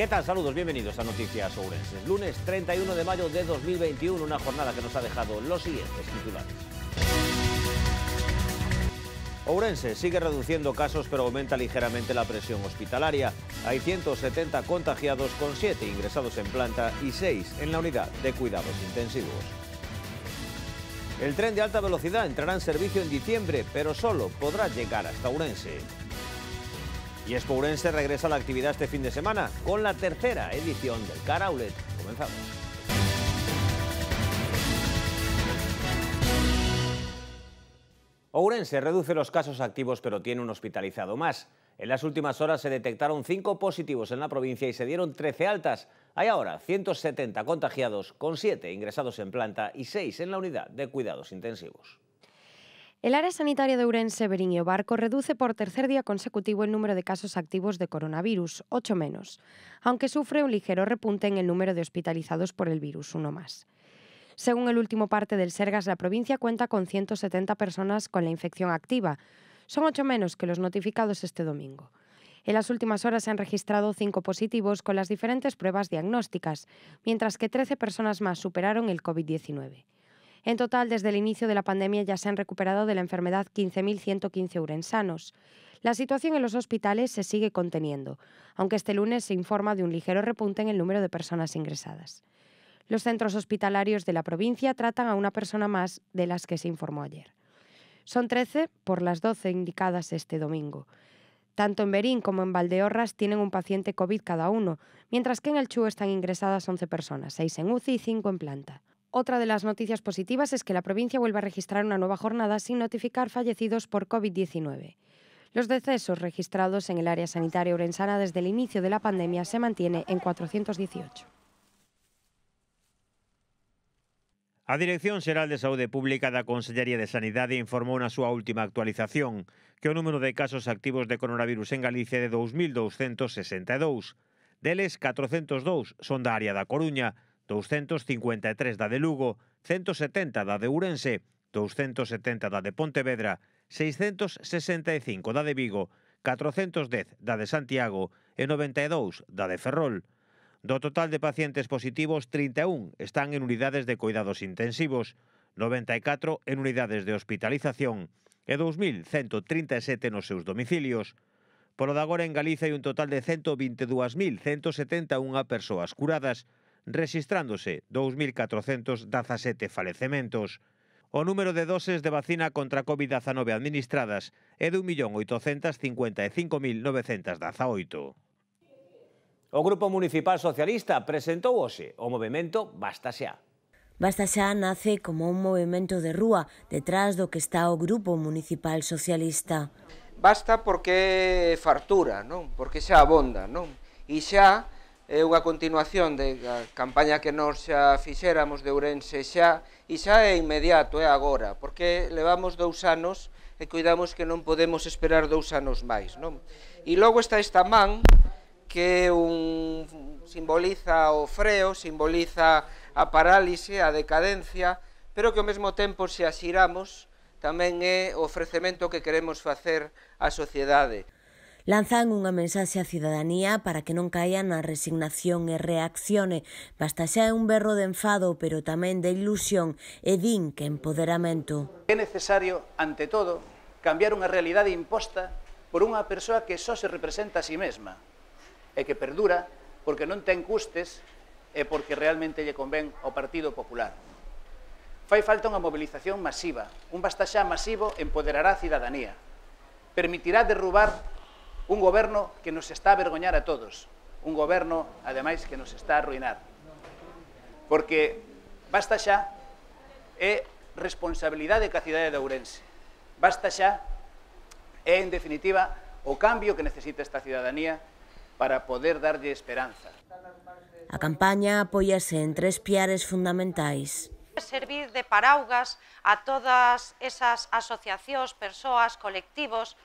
¿Qué tal? Saludos, bienvenidos a Noticias Ourense. Lunes 31 de mayo de 2021, una jornada que nos ha dejado los siguientes titulares. Ourense sigue reduciendo casos pero aumenta ligeramente la presión hospitalaria. Hay 170 contagiados con 7 ingresados en planta y 6 en la unidad de cuidados intensivos. El tren de alta velocidad entrará en servicio en diciembre, pero solo podrá llegar hasta Ourense. Y Espourense regresa a la actividad este fin de semana con la tercera edición del Caraulet. Comenzamos. Ourense reduce los casos activos pero tiene un hospitalizado más. En las últimas horas se detectaron 5 positivos en la provincia y se dieron 13 altas. Hay ahora 170 contagiados con 7 ingresados en planta y 6 en la unidad de cuidados intensivos. El área sanitaria de urense Beriño Barco reduce por tercer día consecutivo el número de casos activos de coronavirus, ocho menos, aunque sufre un ligero repunte en el número de hospitalizados por el virus, uno más. Según el último parte del Sergas, la provincia cuenta con 170 personas con la infección activa. Son ocho menos que los notificados este domingo. En las últimas horas se han registrado cinco positivos con las diferentes pruebas diagnósticas, mientras que 13 personas más superaron el COVID-19. En total, desde el inicio de la pandemia ya se han recuperado de la enfermedad 15.115 urensanos. La situación en los hospitales se sigue conteniendo, aunque este lunes se informa de un ligero repunte en el número de personas ingresadas. Los centros hospitalarios de la provincia tratan a una persona más de las que se informó ayer. Son 13 por las 12 indicadas este domingo. Tanto en Berín como en Valdeorras tienen un paciente COVID cada uno, mientras que en el Chú están ingresadas 11 personas, 6 en UCI y 5 en planta. Otra de las noticias positivas es que la provincia vuelve a registrar una nueva jornada sin notificar fallecidos por COVID-19. Los decesos registrados en el área sanitaria orensana desde el inicio de la pandemia se mantiene en 418. A Dirección Xeral de Saúde Pública da Consellería de Sanidade informou na súa última actualización que o número de casos activos de coronavirus en Galicia é de 2.262. Deles, 402 son da área da Coruña, 253 da de Lugo, 170 da de Ourense, 270 da de Pontevedra, 665 da de Vigo, 410 da de Santiago e 92 da de Ferrol. Do total de pacientes positivos, 31 están en unidades de cuidados intensivos, 94 en unidades de hospitalización e 2.137 nos seus domicilios. Polo de agora en Galicia hai un total de 122.171 persoas curadas, rexistrándose 2.417 falecementos. O número de doses de vacina contra COVID-19 administradas é de 1.855.918. O Grupo Municipal Socialista presentou hoxe o movimento Basta xa. Basta xa nace como un movimento de rúa detrás do que está o Grupo Municipal Socialista. Basta porque fartura, non? Porque xa abonda, non? E xa é unha continuación de a campaña que nos xa fixéramos de Ourense xa, e xa é inmediato, é agora, porque levamos dous anos e cuidamos que non podemos esperar dous anos máis. Non? E logo está esta man, que un, simboliza o freo, simboliza a parálise, a decadencia, pero que ao mesmo tempo se asiramos tamén é o ofrecemento que queremos facer á sociedade. Lanzan unha mensaxe á cidadanía para que non caia na resignación e reaccione. Basta xa é un berro de enfado, pero tamén de ilusión e din que empoderamento. É necesario, ante todo, cambiar unha realidade imposta por unha persoa que só se representa a si sí mesma e que perdura porque non ten custes e porque realmente lle convén ao Partido Popular. Fai falta unha mobilización masiva, un bastaxá masivo empoderará a cidadanía, permitirá derrubar Un goberno que nos está a vergoñar a todos. Un goberno, ademais, que nos está a arruinar. Porque basta xa é responsabilidade que a cidade de Ourense. Basta xa é, en definitiva, o cambio que necesita esta cidadanía para poder darlle esperanza. A campaña apóiase en tres piares fundamentais. Servir de paraugas a todas esas asociacións, persoas, colectivos,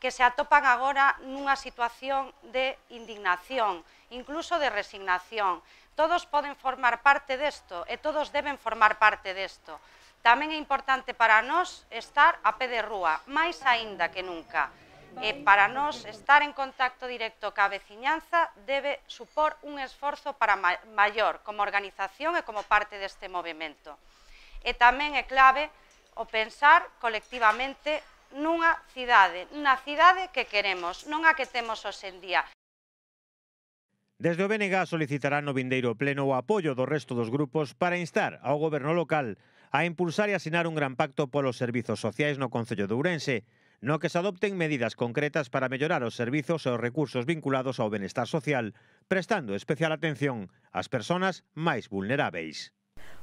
que se atopan agora nunha situación de indignación, incluso de resignación. Todos poden formar parte desto e todos deben formar parte desto. Tamén é importante para nós estar a pé de rúa, máis aínda que nunca. E para nós estar en contacto directo ca veciñanza debe supor un esforzo para maior como organización e como parte deste movimento. E tamén é clave o pensar colectivamente nunha cidade, na cidade que queremos, non a que temos hoxendía. Desde o BNG solicitarán no vindeiro pleno o apoio do resto dos grupos para instar ao goberno local a impulsar e asinar un gran pacto polos servizos sociais no Concello de Ourense, no que se adopten medidas concretas para mellorar os servizos e os recursos vinculados ao benestar social, prestando especial atención ás persoas máis vulnerábeis.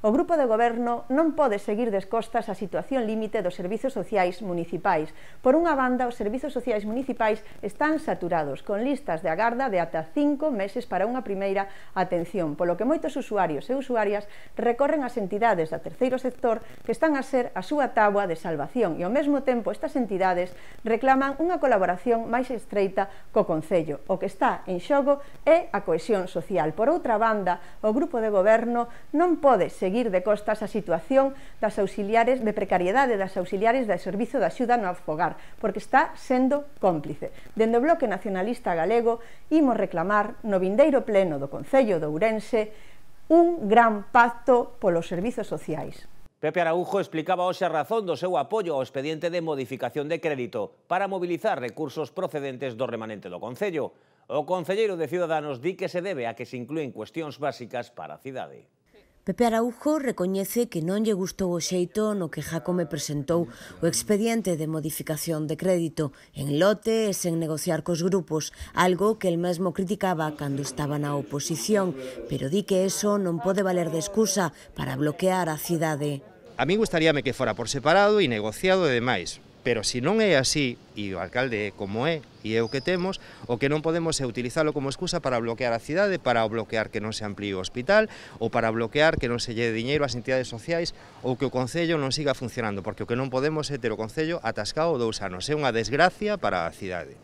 O Grupo de Goberno non pode seguir descostas a situación límite dos servizos sociais municipais. Por unha banda, os servizos sociais municipais están saturados, con listas de agarda de ata cinco meses para unha primeira atención, polo que moitos usuarios e usuarias recorren ás entidades da terceiro sector que están a ser a súa tábua de salvación e, ao mesmo tempo, estas entidades reclaman unha colaboración máis estreita co Concello. O que está en xogo é a cohesión social. Por outra banda, o Grupo de Goberno non pode seguir de costas a situación das auxiliares de precariedade das auxiliares de Servizo de Axuda no Fogar, porque está sendo cómplice. Dende o Bloque Nacionalista Galego imos reclamar no vindeiro pleno do Concello de Ourense un gran pacto polos servizos sociais. Pepe Araujo explicaba hoxe a razón do seu apoio ao expediente de modificación de crédito para mobilizar recursos procedentes do remanente do Concello. O Concelleiro de Ciudadanos di que se debe a que se incluen cuestións básicas para a cidade. Pepe Araujo recoñece que non lle gustou o xeito no que Jacome presentou o expediente de modificación de crédito en lote e sen negociar cos grupos, algo que el mesmo criticaba cando estaba na oposición, pero di que eso non pode valer de excusa para bloquear a cidade. A mí gustaríame que fora por separado e negociado e demais, Pero se non é así, e o alcalde é como é, e é o que temos, o que non podemos é utilizalo como excusa para bloquear a cidade, para bloquear que non se amplíe o hospital, ou para bloquear que non se lle diñeiro ás entidades sociais, ou que o Concello non siga funcionando, porque o que non podemos é ter o Concello atascado dous anos. É unha desgracia para a cidade.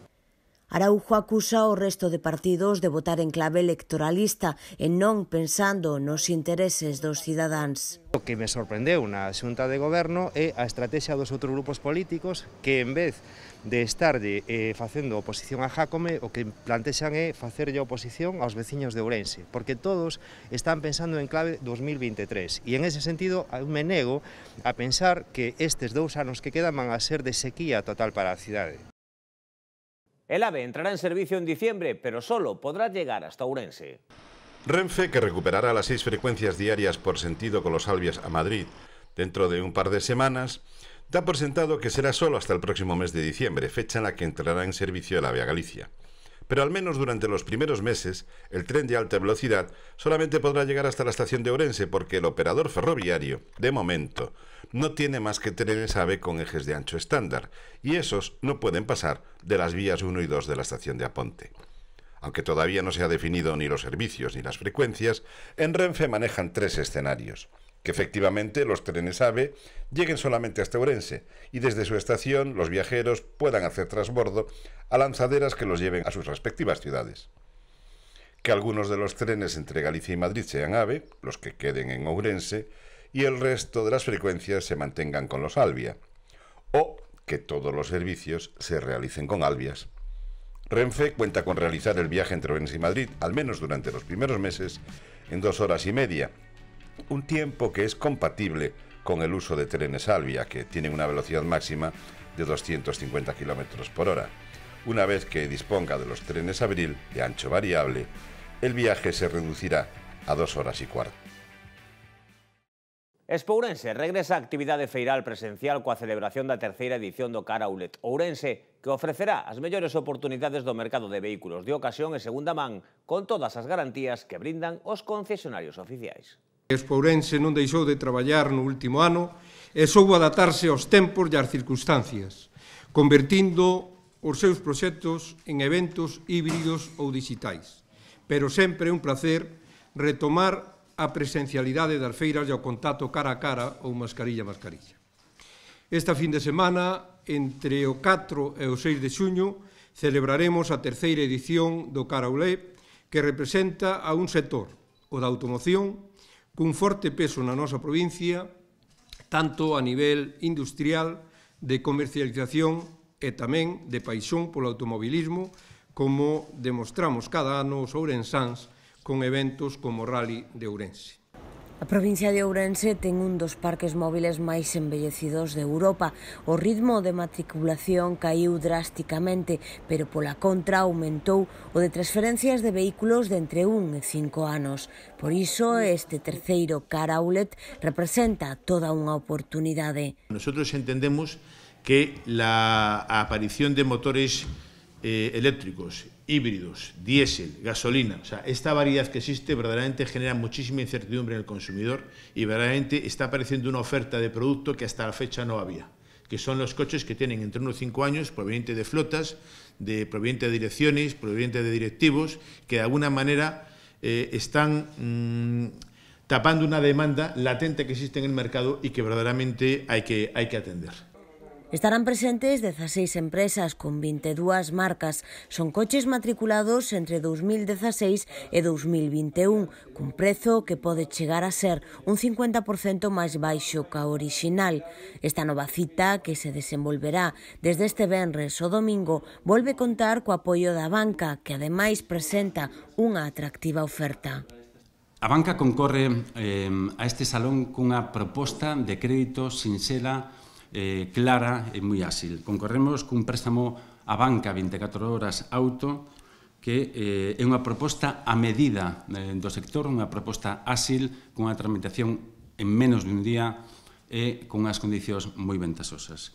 Araujo acusa o resto de partidos de votar en clave electoralista e non pensando nos intereses dos cidadáns. O que me sorprendeu na xunta de goberno é a estrategia dos outros grupos políticos que en vez de de, eh, facendo oposición a Jacome, o que plantexan é facerlle oposición aos veciños de Ourense, porque todos están pensando en clave 2023. E en ese sentido, me nego a pensar que estes dous anos que quedan van a ser de sequía total para a cidade. El AVE entrará en servicio en diciembre, pero solo podrá llegar hasta Urense. Renfe, que recuperará las seis frecuencias diarias por sentido con los albias a Madrid dentro de un par de semanas, da por sentado que será solo hasta el próximo mes de diciembre, fecha en la que entrará en servicio el AVE a Galicia pero al menos durante los primeros meses el tren de alta velocidad solamente podrá llegar hasta la estación de Orense porque el operador ferroviario, de momento, no tiene más que trenes AVE con ejes de ancho estándar y esos no pueden pasar de las vías 1 y 2 de la estación de Aponte. Aunque todavía no se ha definido ni los servicios ni las frecuencias, en Renfe manejan tres escenarios que efectivamente los trenes AVE lleguen solamente hasta Orense y desde su estación los viajeros puedan hacer trasbordo... a lanzaderas que los lleven a sus respectivas ciudades. Que algunos de los trenes entre Galicia y Madrid sean AVE, los que queden en Ourense, y el resto de las frecuencias se mantengan con los Albia, o que todos los servicios se realicen con Albias. Renfe cuenta con realizar el viaje entre Ourense y Madrid, al menos durante los primeros meses, en dos horas y media, un tiempo que es compatible con el uso de trenes Alvia, que tienen una velocidad máxima de 250 km por hora. Una vez que disponga de los trenes Abril de ancho variable, el viaje se reducirá a dos horas y cuarto. Expourense regresa a actividad de feiral presencial con la celebración de la tercera edición do Car Ourense, que ofrecerá las mejores oportunidades de mercado de vehículos de ocasión en segunda man, con todas las garantías que brindan los concesionarios oficiales. Espourense non deixou de traballar no último ano e soubo adaptarse aos tempos e ás circunstancias, convertindo os seus proxectos en eventos híbridos ou digitais. Pero sempre é un placer retomar a presencialidade das feiras e o contacto cara a cara ou mascarilla a mascarilla. Esta fin de semana, entre o 4 e o 6 de xuño, celebraremos a terceira edición do Caraulé, que representa a un sector, o da automoción, cun forte peso na nosa provincia, tanto a nivel industrial, de comercialización e tamén de paixón polo automobilismo, como demostramos cada ano os ourensáns con eventos como o Rally de Ourense. A provincia de Ourense ten un dos parques móviles máis embellecidos de Europa. O ritmo de matriculación caiu drásticamente, pero pola contra aumentou o de transferencias de vehículos de entre un e cinco anos. Por iso, este terceiro car outlet representa toda unha oportunidade. Nosotros entendemos que la aparición de motores Eh, eléctricos, híbridos, diésel, gasolina. O sea, esta variedad que existe verdaderamente genera muchísima incertidumbre en el consumidor y verdaderamente está apareciendo una oferta de producto que hasta la fecha no había, que son los coches que tienen entre unos cinco años, provenientes de flotas, de, proveniente de direcciones, provenientes de directivos, que de alguna manera eh, están mm, tapando una demanda latente que existe en el mercado y que verdaderamente hay que, hay que atender. Estarán presentes 16 empresas con 22 marcas. Son coches matriculados entre 2016 e 2021, cun prezo que pode chegar a ser un 50% máis baixo ca orixinal. Esta nova cita, que se desenvolverá desde este venres o domingo, volve contar co apoio da banca, que ademais presenta unha atractiva oferta. A banca concorre eh, a este salón cunha proposta de crédito sinxela eh, clara e moi áxil. Concorremos cun préstamo a banca 24 horas auto que eh, é unha proposta a medida eh, do sector, unha proposta áxil cunha tramitación en menos dun día e cunhas condicións moi ventasosas.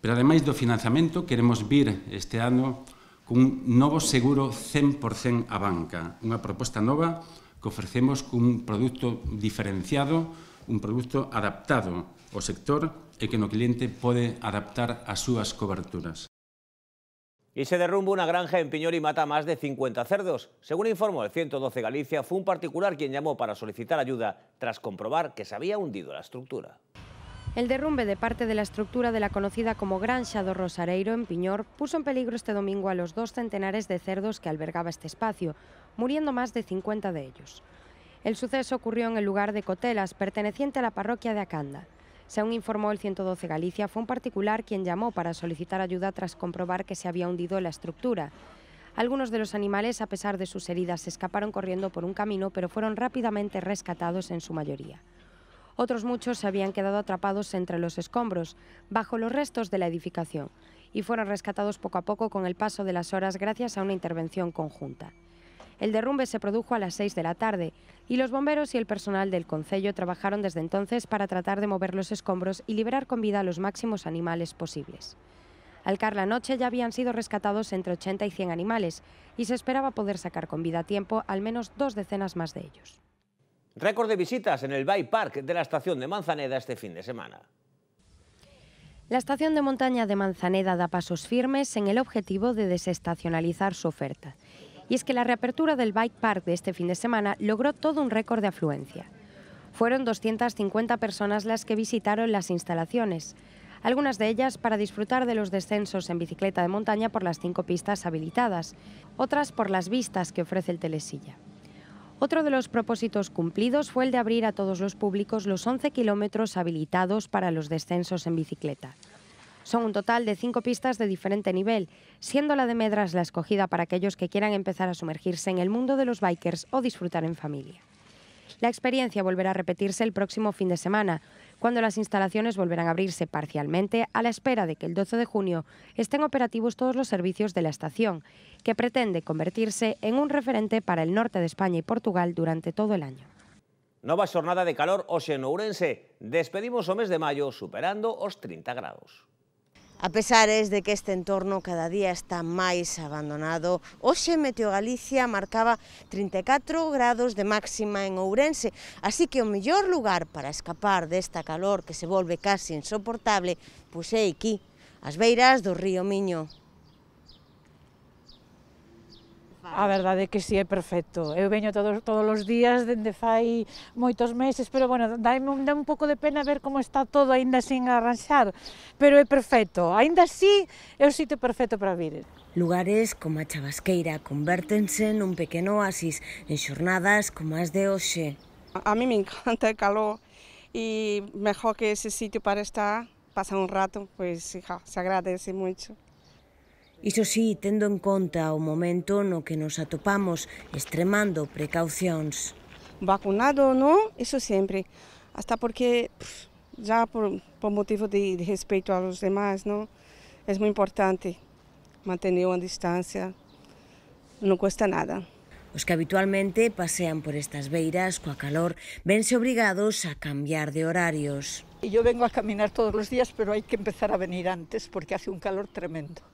Pero ademais do financiamento, queremos vir este ano cun novo seguro 100% a banca, unha proposta nova que ofrecemos cun produto diferenciado, un produto adaptado ao sector e que no cliente puede adaptar a sus coberturas. Y se derrumba una granja en Piñor y mata a más de 50 cerdos. Según informó el 112 Galicia, fue un particular quien llamó para solicitar ayuda tras comprobar que se había hundido la estructura. El derrumbe de parte de la estructura de la conocida como Gran Shadow Rosareiro en Piñor puso en peligro este domingo a los dos centenares de cerdos que albergaba este espacio, muriendo más de 50 de ellos. El suceso ocurrió en el lugar de Cotelas, perteneciente a la parroquia de Acanda. Según informó el 112 Galicia, fue un particular quien llamó para solicitar ayuda tras comprobar que se había hundido la estructura. Algunos de los animales, a pesar de sus heridas, se escaparon corriendo por un camino, pero fueron rápidamente rescatados en su mayoría. Otros muchos se habían quedado atrapados entre los escombros, bajo los restos de la edificación, y fueron rescatados poco a poco con el paso de las horas gracias a una intervención conjunta. El derrumbe se produjo a las 6 de la tarde y los bomberos y el personal del concello trabajaron desde entonces para tratar de mover los escombros y liberar con vida a los máximos animales posibles. Al caer la noche ya habían sido rescatados entre 80 y 100 animales y se esperaba poder sacar con vida a tiempo al menos dos decenas más de ellos. Récord de visitas en el Bay Park de la estación de Manzaneda este fin de semana. La estación de montaña de Manzaneda da pasos firmes en el objetivo de desestacionalizar su oferta y es que la reapertura del Bike Park de este fin de semana logró todo un récord de afluencia. Fueron 250 personas las que visitaron las instalaciones, algunas de ellas para disfrutar de los descensos en bicicleta de montaña por las cinco pistas habilitadas, otras por las vistas que ofrece el telesilla. Otro de los propósitos cumplidos fue el de abrir a todos los públicos los 11 kilómetros habilitados para los descensos en bicicleta. Son un total de cinco pistas de diferente nivel, siendo la de Medras la escogida para aquellos que quieran empezar a sumergirse en el mundo de los bikers o disfrutar en familia. La experiencia volverá a repetirse el próximo fin de semana, cuando las instalaciones volverán a abrirse parcialmente a la espera de que el 12 de junio estén operativos todos los servicios de la estación, que pretende convertirse en un referente para el norte de España y Portugal durante todo el año. Nova jornada de calor o senourense, Despedimos o mes de mayo superando os 30 grados. A pesares de que este entorno cada día está máis abandonado, hoxe Meteo Galicia marcaba 34 grados de máxima en Ourense, así que o mellor lugar para escapar desta calor que se volve casi insoportable, pois é aquí, as beiras do río Miño. A verdade é que si sí, é perfecto. Eu veño todos, todos os días, dende fai moitos meses, pero bueno, dáme un, dame un pouco de pena ver como está todo aínda sin arranxar, pero é perfecto. Aínda así, é o sitio perfecto para vir. Lugares como a Chavasqueira convértense nun pequeno oasis en xornadas como as de hoxe. A, a mí me encanta o calor e mejor que ese sitio para estar, pasar un rato, pues hija, se agradece moito. Iso sí, tendo en conta o momento no que nos atopamos, extremando precaucións. Vacunado ou non, iso sempre. Hasta porque, xa já por, por motivo de, de respeito aos demais, non? é moi importante manter unha distancia. Non custa nada. Os que habitualmente pasean por estas beiras coa calor vense obrigados a cambiar de horarios. Yo vengo a caminar todos os días, pero hai que empezar a venir antes porque hace un calor tremendo.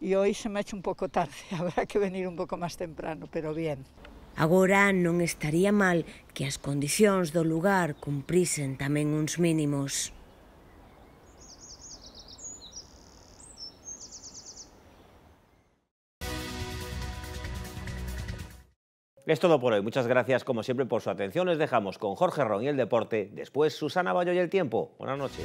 E hoxe se me un pouco tarde, habrá que venir un pouco máis temprano, pero bien. Agora non estaría mal que as condicións do lugar cumprisen tamén uns mínimos. Es todo por hoy. Muchas gracias, como siempre, por su atención. Les dejamos con Jorge Ron y el deporte. Después, Susana Bayo y el tiempo. Buenas noches.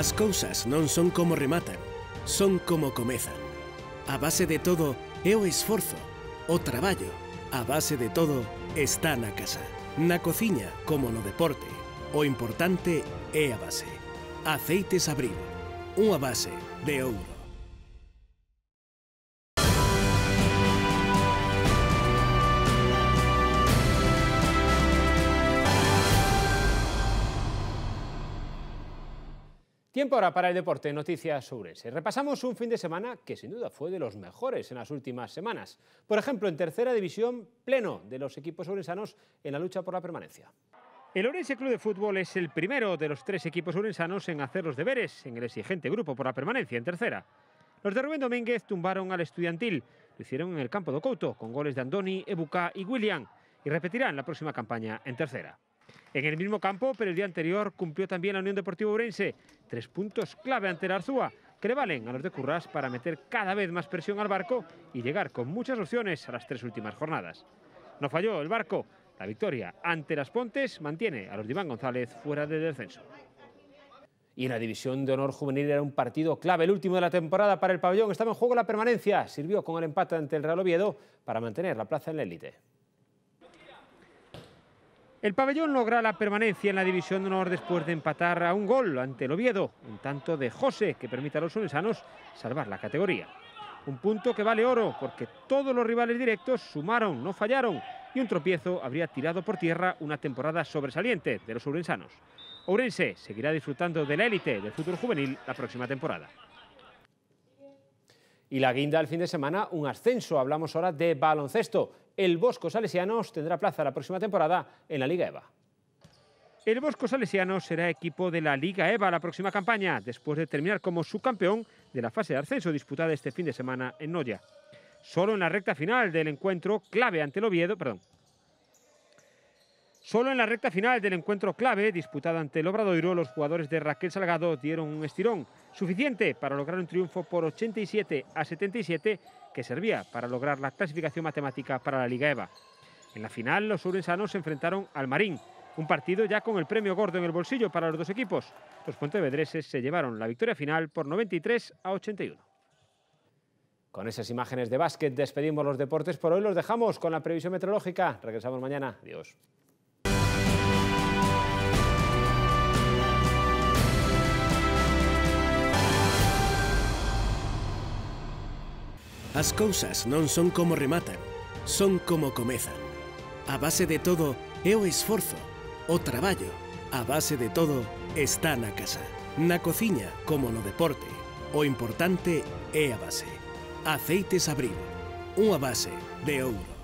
As cousas non son como rematan, son como comezan. A base de todo é o esforzo, o traballo. A base de todo está na casa, na cociña como no deporte. O importante é a base. Aceites Abril, unha base de ouro. Tiempo ahora para el deporte, noticias sobre Repasamos un fin de semana que sin duda fue de los mejores en las últimas semanas. Por ejemplo, en tercera división, pleno de los equipos orensanos en la lucha por la permanencia. El Orense Club de Fútbol es el primero de los tres equipos orensanos en hacer los deberes en el exigente grupo por la permanencia en tercera. Los de Rubén Domínguez tumbaron al estudiantil, lo hicieron en el campo de Couto con goles de Andoni, Ebuca y William y repetirán la próxima campaña en tercera. En el mismo campo, pero el día anterior cumplió también la Unión Deportiva Urense. Tres puntos clave ante la Arzúa, que le valen a los de Curras para meter cada vez más presión al barco y llegar con muchas opciones a las tres últimas jornadas. No falló el barco. La victoria ante las Pontes mantiene a los de Iván González fuera de descenso. Y la división de honor juvenil era un partido clave, el último de la temporada para el pabellón. Estaba en juego la permanencia. Sirvió con el empate ante el Real Oviedo para mantener la plaza en la élite. El pabellón logra la permanencia en la División de Honor después de empatar a un gol ante el Oviedo, un tanto de José que permite a los Urenzanos salvar la categoría. Un punto que vale oro porque todos los rivales directos sumaron, no fallaron y un tropiezo habría tirado por tierra una temporada sobresaliente de los ourensanos. Ourense seguirá disfrutando de la élite del fútbol juvenil la próxima temporada y la guinda del fin de semana un ascenso. Hablamos ahora de baloncesto. El Bosco Salesianos tendrá plaza la próxima temporada en la Liga EVA. El Bosco Salesiano será equipo de la Liga EVA la próxima campaña, después de terminar como subcampeón de la fase de ascenso disputada este fin de semana en Noya. Solo en la recta final del encuentro clave ante el Oviedo, perdón, Solo en la recta final del encuentro clave, disputada ante el Obradoiro, los jugadores de Raquel Salgado dieron un estirón, suficiente para lograr un triunfo por 87 a 77, que servía para lograr la clasificación matemática para la Liga EVA. En la final, los urensanos se enfrentaron al Marín, un partido ya con el premio gordo en el bolsillo para los dos equipos. Los pontevedreses se llevaron la victoria final por 93 a 81. Con esas imágenes de básquet despedimos los deportes por hoy. Los dejamos con la previsión meteorológica. Regresamos mañana. Adiós. As cousas non son como rematan, son como comezan. A base de todo é o esforzo, o traballo. A base de todo está na casa, na cociña como no deporte. O importante é a base. Aceites Abril, unha base de ouro.